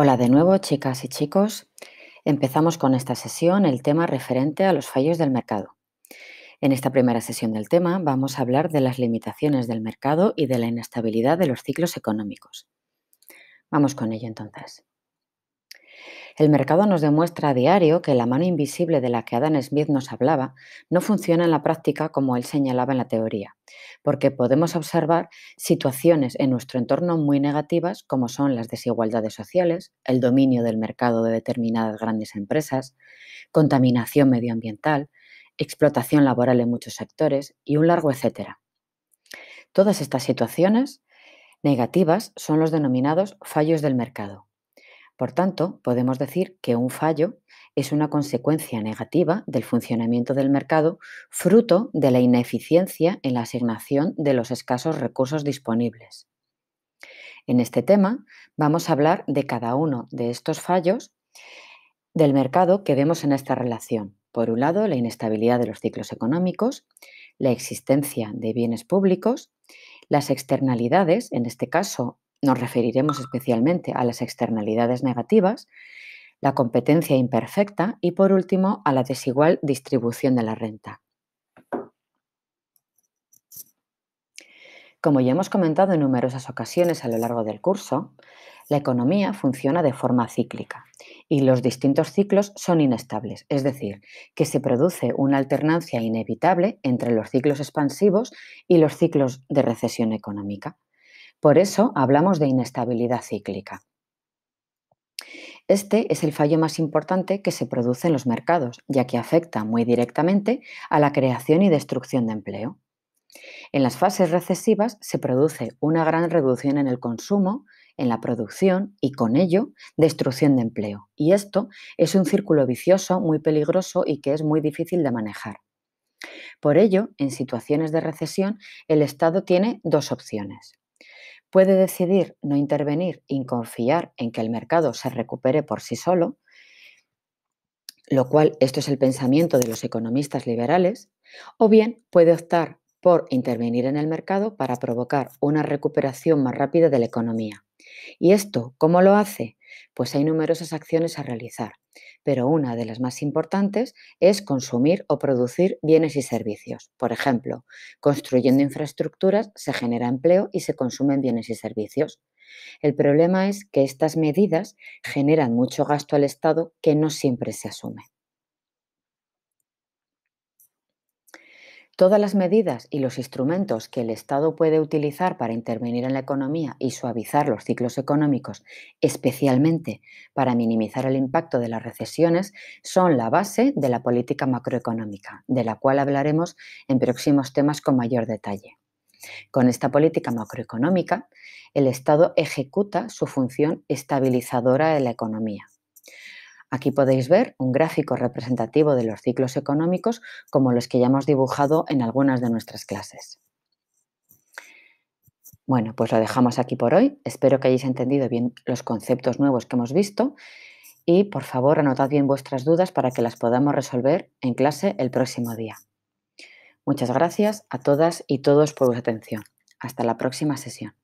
Hola de nuevo, chicas y chicos. Empezamos con esta sesión el tema referente a los fallos del mercado. En esta primera sesión del tema vamos a hablar de las limitaciones del mercado y de la inestabilidad de los ciclos económicos. Vamos con ello entonces. El mercado nos demuestra a diario que la mano invisible de la que Adam Smith nos hablaba no funciona en la práctica como él señalaba en la teoría, porque podemos observar situaciones en nuestro entorno muy negativas como son las desigualdades sociales, el dominio del mercado de determinadas grandes empresas, contaminación medioambiental, explotación laboral en muchos sectores y un largo etcétera. Todas estas situaciones negativas son los denominados fallos del mercado por tanto, podemos decir que un fallo es una consecuencia negativa del funcionamiento del mercado fruto de la ineficiencia en la asignación de los escasos recursos disponibles. En este tema vamos a hablar de cada uno de estos fallos del mercado que vemos en esta relación. Por un lado, la inestabilidad de los ciclos económicos, la existencia de bienes públicos, las externalidades, en este caso nos referiremos especialmente a las externalidades negativas, la competencia imperfecta y, por último, a la desigual distribución de la renta. Como ya hemos comentado en numerosas ocasiones a lo largo del curso, la economía funciona de forma cíclica y los distintos ciclos son inestables, es decir, que se produce una alternancia inevitable entre los ciclos expansivos y los ciclos de recesión económica. Por eso hablamos de inestabilidad cíclica. Este es el fallo más importante que se produce en los mercados, ya que afecta muy directamente a la creación y destrucción de empleo. En las fases recesivas se produce una gran reducción en el consumo, en la producción y con ello destrucción de empleo. Y esto es un círculo vicioso muy peligroso y que es muy difícil de manejar. Por ello, en situaciones de recesión, el Estado tiene dos opciones puede decidir no intervenir y confiar en que el mercado se recupere por sí solo, lo cual esto es el pensamiento de los economistas liberales, o bien puede optar por intervenir en el mercado para provocar una recuperación más rápida de la economía. ¿Y esto cómo lo hace? Pues hay numerosas acciones a realizar pero una de las más importantes es consumir o producir bienes y servicios. Por ejemplo, construyendo infraestructuras se genera empleo y se consumen bienes y servicios. El problema es que estas medidas generan mucho gasto al Estado que no siempre se asume. Todas las medidas y los instrumentos que el Estado puede utilizar para intervenir en la economía y suavizar los ciclos económicos, especialmente para minimizar el impacto de las recesiones, son la base de la política macroeconómica, de la cual hablaremos en próximos temas con mayor detalle. Con esta política macroeconómica, el Estado ejecuta su función estabilizadora de la economía, Aquí podéis ver un gráfico representativo de los ciclos económicos como los que ya hemos dibujado en algunas de nuestras clases. Bueno, pues lo dejamos aquí por hoy. Espero que hayáis entendido bien los conceptos nuevos que hemos visto y por favor anotad bien vuestras dudas para que las podamos resolver en clase el próximo día. Muchas gracias a todas y todos por vuestra atención. Hasta la próxima sesión.